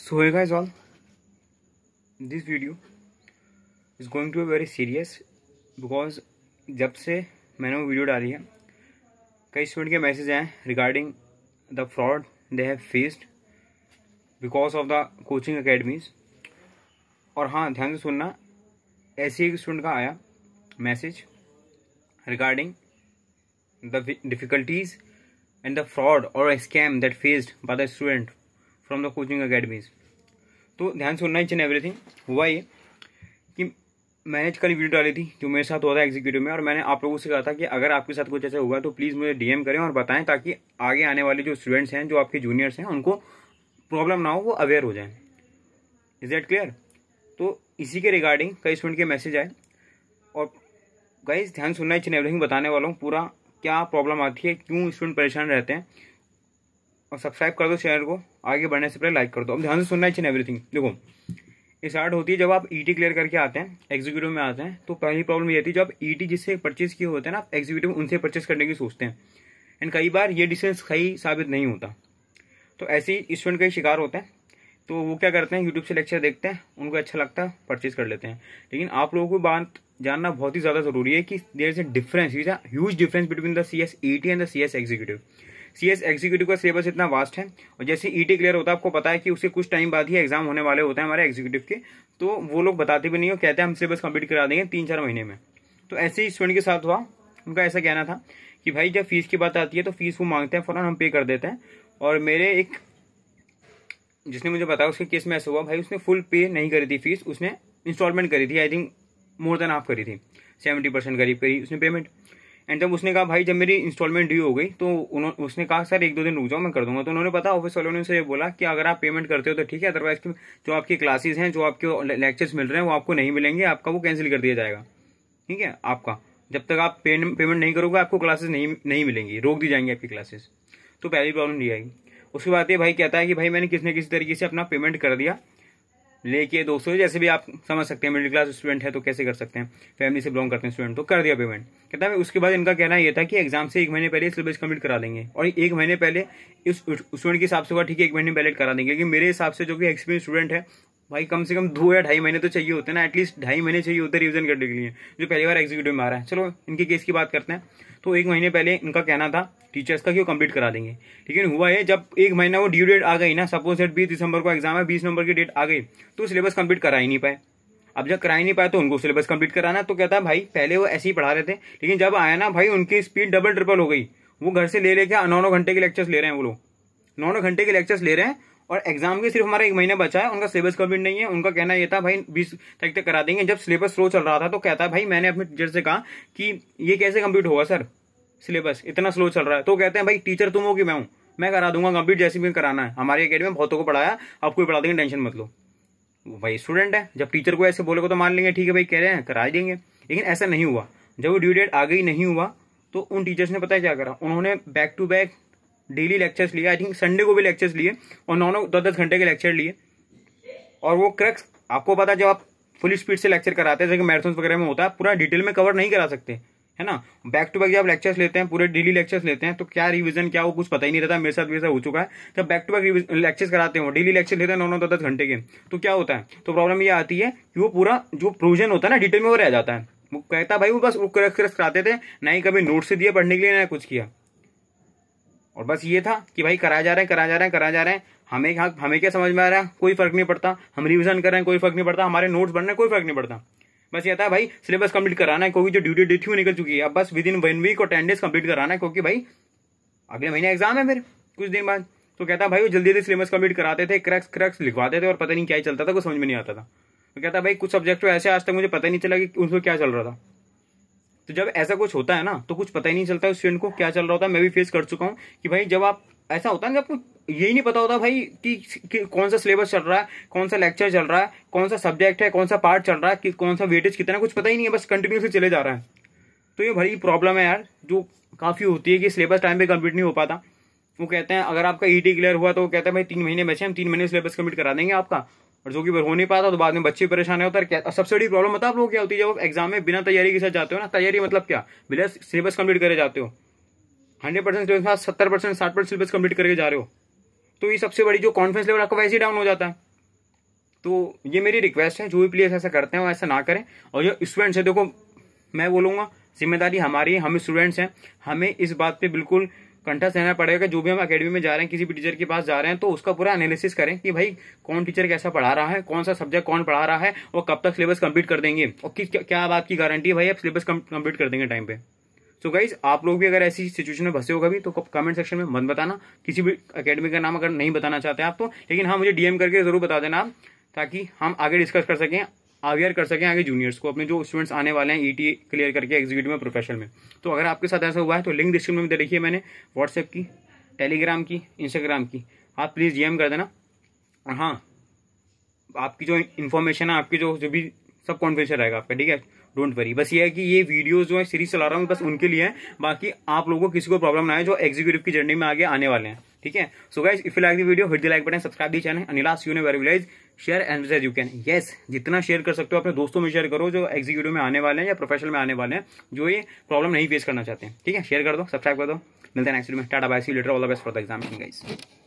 So hey guys all, this video is going to be very serious because जब से मैंने वो video डाली है कई स्टूडेंट के मैसेज आए regarding the fraud they have faced because of the coaching academies और हाँ ध्यान से सुनना ऐसे एक स्टूडेंट का आया message regarding the difficulties and the fraud और scam that faced by the student from the coaching academies तो ध्यान से सुनना एंड एवरीथिंग हुआ ये कि मैंने कल वीडियो डाली थी जो मेरे साथ हुआ था एग्जीक्यूटिव में और मैंने आप लोगों से कहा था कि अगर आपके साथ कुछ ऐसा हुआ तो प्लीज़ मुझे डीएम करें और बताएं ताकि आगे आने वाले जो स्टूडेंट्स हैं जो आपके जूनियर्स हैं उनको प्रॉब्लम ना हो वो अवेयर हो जाएं इज़ दैट क्लियर तो इसी के रिगार्डिंग कई स्टूडेंट के मैसेज आए और गाइज ध्यान सुनना एंड एवरीथिंग बताने वाला हूँ पूरा क्या प्रॉब्लम आती है क्यों स्टूडेंट परेशान रहते हैं और सब्सक्राइब कर दो चैनल को आगे बढ़ने से पहले लाइक कर दो अब ध्यान से सुनना चाहिए एवरीथिंग देखो स्टार्ट होती है जब आप ईटी e क्लियर करके आते हैं एग्जीक्यूटिव में आते हैं तो पहली प्रॉब्लम ये आती है जब ईटी e जिससे परचेज किए होते हैं ना आप एग्जीक्यूटिव उनसे परचेज करने की सोचते हैं एंड कई बार ये डिस्टेंस सही साबित नहीं होता तो ऐसे ही स्टूडेंट का शिकार होते हैं तो वो क्या करते हैं यूट्यूब से लेक्चर देखते हैं उनको अच्छा लगता है परचेज कर लेते हैं लेकिन आप लोगों को बात जानना बहुत ही ज़्यादा जरूरी है कि there is a difference is huge difference between the C S E T and the C S executive C S executive का सिलेबस इतना वास्ट है और जैसे ई टी क्लियर होता है आपको पता है कि उसके कुछ टाइम बाद ही एग्जाम होने वाले होते हैं हमारे एग्जीक्यूटिव के तो वो लोग बताते भी नहीं हो कहते हैं हम सिलेबस कंप्लीट करा देंगे तीन चार महीने में तो ऐसे ही स्टूडेंट के साथ हुआ उनका ऐसा कहना था कि भाई जब फीस की बात आती है तो फीस वो मांगते हैं फ़ौरन हम पे कर देते हैं और मेरे एक जिसने मुझे बताया उसके केस में ऐसा हुआ भाई उसने फुल पे नहीं करी थी फीस उसने इंस्टॉलमेंट करी थी I think more than half करी थी सेवेंटी परसेंट करीब करी उसने पेमेंट एंड जब उसने कहा भाई जब मेरी इंस्टॉलमेंट ड्यू हो गई तो उन्होंने उसने कहा सर एक दो दिन रुक जाओ मैं कर दूंगा तो उन्होंने पता ऑफिस वालों ने उसे बोला कि अगर आप पेमेंट करते हो तो ठीक है अदरवाइज जो आपकी क्लासेज हैं जो आपके लेक्चर्स मिल रहे हैं वो आपको नहीं मिलेंगे आपका वो कैंसिल कर दिया जाएगा ठीक है आपका जब तक आप पेमेंट नहीं करोगे आपको क्लासेस नहीं नहीं मिलेंगी रोक दी जाएंगी आपकी क्लासेस तो पहली प्रॉब्लम नहीं आएगी उसके बाद ये भाई कहता है कि भाई मैंने किसने किसी तरीके से अपना पेमेंट कर दिया लेके दोस्तों जैसे भी आप समझ सकते हैं मिडिल क्लास स्टूडेंट है तो कैसे कर सकते हैं फैमिली से बिलोंग करते हैं स्टूडेंट तो कर दिया पेमेंट कहता है उसके बाद इनका कहना यह था कि एग्जाम से एक महीने पहले सिलेबस कम्प्लीट करा देंगे और एक महीने पहले इस स्टूडेंट के हिसाब से होगा ठीक है एक महीने पहले करा देंगे क्योंकि मेरे हिसाब से जो कि एक्सपीरियंस स्टूडेंट है भाई कम से कम दो या ढाई महीने तो चाहिए होते हैं ना एटलीस्ट ढाई महीने चाहिए होते हैं रिविजन करने के लिए जो पहली बार एग्जीक्यूटिव में आ रहा है चलो इनके केस की बात करते हैं तो एक महीने पहले इनका कहना था टीचर्स का कि वो कंप्लीट करा देंगे लेकिन हुआ है जब एक महीना वो ड्यू डेट आ गई ना सपोज डेट बीस दिसंबर को एग्जाम है बीस नंबर की डेट आ गई तो सिलेबस कंप्लीट करा ही नहीं पाए अब जब करा ही नहीं पाया तो उनको सिलेबस कंप्लीट कराना तो कहता भाई पहले वो ऐसे ही पढ़ा रहे थे लेकिन जब आया ना भाई उनकी स्पीड डबल ट्रिपल हो गई वो घर से ले लेके नौ नौ घंटे के लेक्चर्स ले रहे हैं वो लोग नौ नौ घंटे के लेक्चर्स ले रहे हैं और एग्जाम के सिर्फ हमारा एक महीना बचा है उनका सिलेबस कम्प्लीट नहीं है उनका कहना यह था भाई बीस तक तक करा देंगे जब सिलेबस स्लो चल रहा था तो कहता है भाई मैंने अपने टीचर से कहा कि ये कैसे कम्प्लीट होगा सर सिलेबस इतना स्लो चल रहा है तो कहते हैं भाई टीचर तुम हो कि मैं हूँ मैं करा दूंगा कंप्लीट जैसे भी कराना है हमारी अकेडमी में बहुतों को पढ़ाया आपको पढ़ा देंगे टेंशन मत लो भाई स्टूडेंट है जब टीचर को ऐसे बोलेगा तो मान लेंगे ठीक है भाई कह रहे हैं करा देंगे लेकिन ऐसा नहीं हुआ जब वो ड्यू डेट आ गई नहीं हुआ तो उन टीचर्स ने पता है क्या करा उन्होंने back to back daily lectures लिए आई थिंक संडे को भी लेक्चर्स लिए और नौ नौ दस दस घंटे के लेक्चर लिए और वो क्रक्स आपको पता जब आप फुल स्पीड से लेक्चर कराते हैं जैसे मैराथन वगैरह में होता है पूरा डिटेल में कवर नहीं करा सकते है ना बैक टू बैक जब लेक्चर्स लेते हैं पूरे डेली लेक्चर्स लेते हैं तो क्या रिविजन क्या वो कुछ पता ही नहीं रहता मेरे साथ वैसा हो चुका है जब बैक टू बैक लेक्चर्स कराते हैं डेली लेक्चर लेते हैं नौ नौ दस घंटे के तो क्या होता है तो प्रॉब्लम ये आती है कि वो पूरा जो प्रोविजन होता है ना डिटेल में वो रह जाता है वो कहता भाई वो बस वो क्रक्स क्रक्स कराते थे ना ही कभी नोट्स दिए पढ़ने के लिए ना कुछ किया और बस ये था कि भाई कराया जा रहा है कराया जा रहा है कराया जा रहे हैं हमें हाँ, हमें क्या समझ में आ रहा है कोई फर्क नहीं पड़ता हम रिविजन कर रहे हैं कोई फर्क नहीं पड़ता हमारे नोट्स बन रहे हैं कोई फर्क नहीं पड़ता बस ये था भाई सिलेबस कंप्लीट कराना है क्योंकि जो ड्यूटी डेट निकल चुकी है अब बस विद इन वन वीक और टेन डेज कंप्लीट कराना है क्योंकि भाई अगले महीने एग्जाम है फिर कुछ दिन बाद तो कहता भाई वो जल्दी जल्दी सिलेबस कंप्लीट कराते थे क्रैक्स क्रैक्स लिखवाते थे और पता नहीं क्या चलता था कुछ समझ में नहीं आता था तो कहता भाई कुछ सब्जेक्ट तो ऐसे आज तक मुझे पता नहीं चला कि उनको क्या चल रहा था तो जब ऐसा कुछ होता है ना तो कुछ पता ही नहीं चलता स्टूडेंट को क्या चल रहा होता है मैं भी फेस कर चुका हूँ कि भाई जब आप ऐसा होता है ना आपको यही नहीं पता होता भाई कि, कि कौन सा सिलेबस चल रहा है कौन सा लेक्चर चल रहा है कौन सा सब्जेक्ट है कौन सा पार्ट चल रहा है कि कौन सा वेटेज कितना कुछ पता ही नहीं है बस कंटिन्यूसली चले जा रहा है तो ये भाई प्रॉब्लम है यार जो काफ़ी होती है कि सिलेबस टाइम पे कम्प्लीट नहीं हो पाता वो कहते हैं अगर आपका ई e क्लियर हुआ तो वो कहते हैं भाई तीन महीने बचे हम तीन महीने सिलेबस कम्प्लीट करा देंगे आपका और जो कि हो नहीं पाता तो बाद में बच्चे परेशान होता है क्या सबसे बड़ी प्रॉब्लम बता आप लोग क्या होती है जब एग्जाम में बिना तैयारी के साथ जाते हो ना तैयारी मतलब क्या बिना सिलेबस कंप्लीट करे जाते हो हंड्रेड परसेंट सिलेबस सत्तर परसेंट साठ परसेंट सिलेबस कंप्लीट करके जा रहे हो तो ये सबसे बड़ी जो कॉन्फिडेंस लेवल आपका वैसे ही डाउन हो जाता है तो ये मेरी रिक्वेस्ट है जो भी प्लेयर्स ऐसा करते हैं वो ऐसा ना करें और जो स्टूडेंट्स हैं देखो मैं बोलूँगा जिम्मेदारी हमारी है हम स्टूडेंट्स हैं हमें इस बात पर बिल्कुल कंठा सहना पड़ेगा जो भी हम अकेडमी में जा रहे हैं किसी भी टीचर के पास जा रहे हैं तो उसका पूरा एनालिसिस करें कि भाई कौन टीचर कैसा पढ़ा रहा है कौन सा सब्जेक्ट कौन पढ़ा रहा है और कब तक सिलेबस कंप्लीट कर देंगे और किस क्या बात की गारंटी है भाई आप सिलेबस कंप्लीट कर देंगे टाइम पे सो so गाइज आप लोग भी अगर ऐसी सिचुएशन में फंसे होगा भी तो कमेंट सेक्शन में मत बताना किसी भी अकेडमी का नाम अगर नहीं बताना चाहते आप तो लेकिन हाँ मुझे डीएम करके जरूर बता देना आप ताकि हम आगे डिस्कस कर सकें अवेयर कर सकें आगे जूनियर्स को अपने जो स्टूडेंट्स आने वाले हैं ईटी क्लियर करके एग्जीक्यूटिव में प्रोफेशनल में तो अगर आपके साथ ऐसा हुआ है तो लिंक डिस्क्रिप्शन में दे रखी है मैंने व्हाट्सएप की टेलीग्राम की इंस्टाग्राम की आप प्लीज़ डी कर देना और हाँ आपकी जो इन्फॉर्मेशन है आपकी जो जो भी सब कॉन्फिडेंशियल रहेगा आपका ठीक है डोंट वरी बस ये है कि ये वीडियोस जो है सीरीज चला रहा हूँ बस उनके लिए है बाकी आप लोगों को किसी को प्रॉब्लम ना है जो एग्जीक्यूटिव की जर्नी में आगे आने वाले हैं ठीक है so guys if you like the video hit the like button subscribe the channel अनिला यू ने वेरी विलाइज share as you can yes जितना शेयर कर सकते हो अपने दोस्तों में शेयर करो जो एग्जीक्यूटिव में आने वाले हैं या प्रोफेशनल में आने वाले हैं जो ये प्रॉब्लम नहीं फेस करना चाहते हैं ठीक है शेयर कर दो सब्सक्राइब कर दो मिलते हैं नेक्स्ट वीडियो में tata bye see later all the best for the exam guys